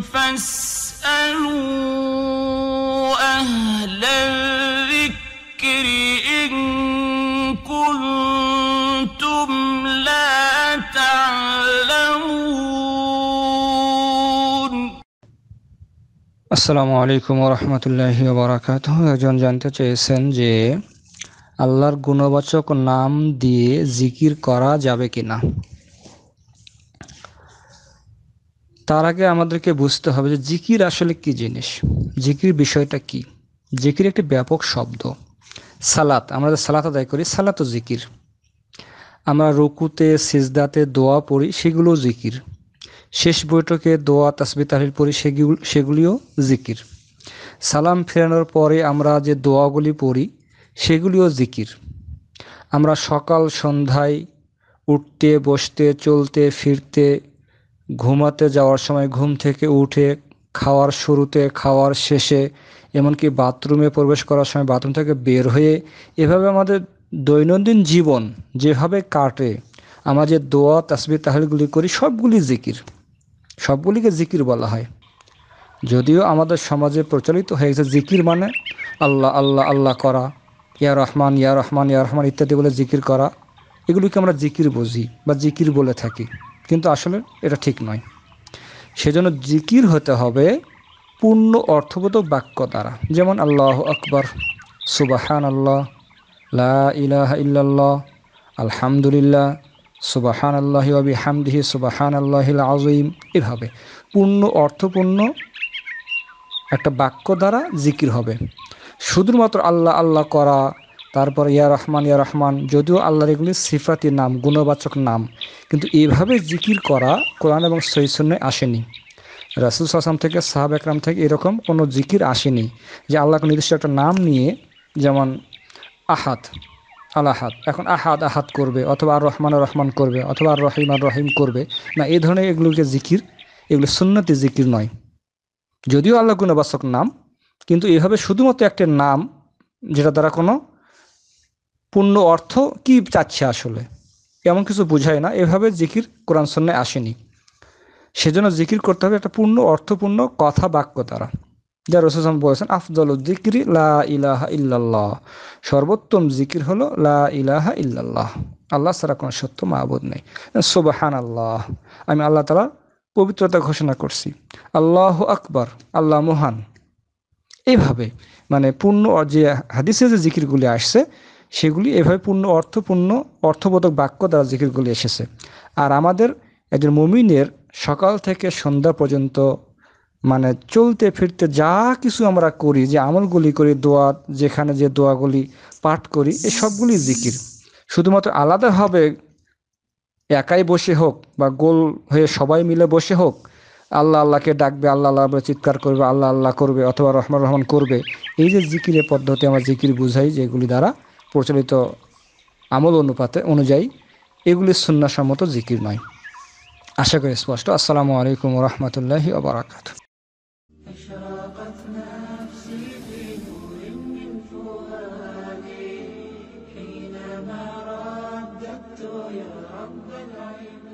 فاسألوا أهل الذكر إن আসসালামু আলাইকুম রহমতুল্লাহ বরাকাত একজন জানতে চেয়েছেন যে আল্লাহর গুণবাচক নাম দিয়ে জিকির করা যাবে কিনা তার আগে আমাদেরকে বুঝতে হবে যে জিকির আসলে কি জিনিস জিকির বিষয়টা কি জিকির একটি ব্যাপক শব্দ সালাত আমরা সালাত আদায় করি সালাত ও জিকির আমরা রুকুতে সিজদাতে দোয়া পড়ি সেগুলোও জিকির শেষ বৈঠকে দোয়া তাসবি তাহির পড়ি সেগুলো সেগুলিও জিকির সালাম ফেরানোর পরে আমরা যে দোয়াগুলি পড়ি সেগুলিও জিকির আমরা সকাল সন্ধ্যায় উঠতে বসতে চলতে ফিরতে ঘুমাতে যাওয়ার সময় ঘুম থেকে উঠে খাওয়ার শুরুতে খাওয়ার শেষে এমনকি বাথরুমে প্রবেশ করার সময় বাথরুম থেকে বের হয়ে এভাবে আমাদের দৈনন্দিন জীবন যেভাবে কাটে আমরা যে দোয়া তাসবি তাহলগুলি করি সবগুলি জিকির সবগুলিকে জিকির বলা হয় যদিও আমাদের সমাজে প্রচলিত হয়ে গেছে জিকির মানে আল্লাহ আল্লাহ আল্লাহ করা ইয়া রহমান ইয়া রহমান ইয়া রহমান ইত্যাদি বলে জিকির করা এগুলিকে আমরা জিকির বুঝি বা জিকির বলে থাকি কিন্তু আসলে এটা ঠিক নয় সেজন্য জিকির হতে হবে পূর্ণ অর্থবোধ বাক্য দ্বারা যেমন আল্লাহ আকবর সুবাহান আল্লাহ লা ইহ ইল্লাল্লাহ আলহামদুলিল্লাহ সুবাহান আল্লাহ আবি হামদিহি সুবাহান আল্লাহিল আজিম এভাবে পূর্ণ অর্থপূর্ণ একটা বাক্য দ্বারা জিকির হবে শুধুমাত্র আল্লাহ আল্লাহ করা তারপর ইয়া রহমান ইয়া রহমান যদিও আল্লাহর এগুলি সিফাতি নাম গুণবাচক নাম কিন্তু এইভাবে জিকির করা কোরআন এবং সৈসন্য আসেনি রাসুল সাসাম থেকে সাহাব একরাম থেকে এরকম কোনো জিকির আসেনি যে আল্লাহকে নির্দিষ্ট একটা নাম নিয়ে যেমন আহাত আল্লাহাত এখন আহাদ আহাত করবে অথবা আর রহমান রহমান করবে অথবা আর রহিম আর রহিম করবে না এই ধরনের এগুলোকে জিকির এগুলো সুন্নতি জিকির নয় যদিও আল্লাহ গুণবাচক নাম কিন্তু এভাবে শুধুমাত্র একটা নাম যেটা দ্বারা কোনো পূর্ণ অর্থ কি চাচ্ছে আসলে এমন কিছু বোঝায় না এভাবে জিকির কোরআন সন্ন্যায় আসেনি সেজন্য জিকির করতে হবে একটা পূর্ণ অর্থপূর্ণ কথা বাক্য দ্বারা যা রসুলাম বলেছেন আফজল জিকিরি লা ইলাহা ইল্লাল্লাহ সর্বোত্তম জিকির হলো লা ইলাহা ইল্লাল্লাহ আল্লাহ ছাড়া কোনো সত্য মাহবুদ নেই সোবাহান আল্লাহ আমি আল্লাহ তালা পবিত্রতা ঘোষণা করছি আল্লাহ আকবর আল্লাহ মহান এইভাবে মানে পূর্ণ যে হাদিসে যে জিকিরগুলি আসছে সেগুলি এভাবে পূর্ণ অর্থপূর্ণ অর্থবোধক বাক্য দ্বারা জিকিরগুলি এসেছে আর আমাদের একজন মমিনের সকাল থেকে সন্ধ্যা পর্যন্ত মানে চলতে ফিরতে যা কিছু আমরা করি যে আমলগুলি করি দোয়া যেখানে যে দোয়াগুলি পাঠ করি এ সবগুলি জিকির শুধুমাত্র আলাদাভাবে একাই বসে হোক বা গোল হয়ে সবাই মিলে বসে হোক আল্লাহ আল্লাহকে ডাকবে আল্লাহ আল্লাহ চিৎকার করবে আল্লাহ আল্লাহ করবে অথবা রহমান রহমান করবে এই যে জিকিরের পদ্ধতি আমরা জিকির বুঝাই যেগুলি দ্বারা প্রচলিত আমল অনুপাতে অনুযায়ী এগুলি সুন্নাসম্মত জিকির নয় আশা করি স্পষ্ট আসসালামু আলাইকুম রহমতুল্লাহ আবরাকাত يا رب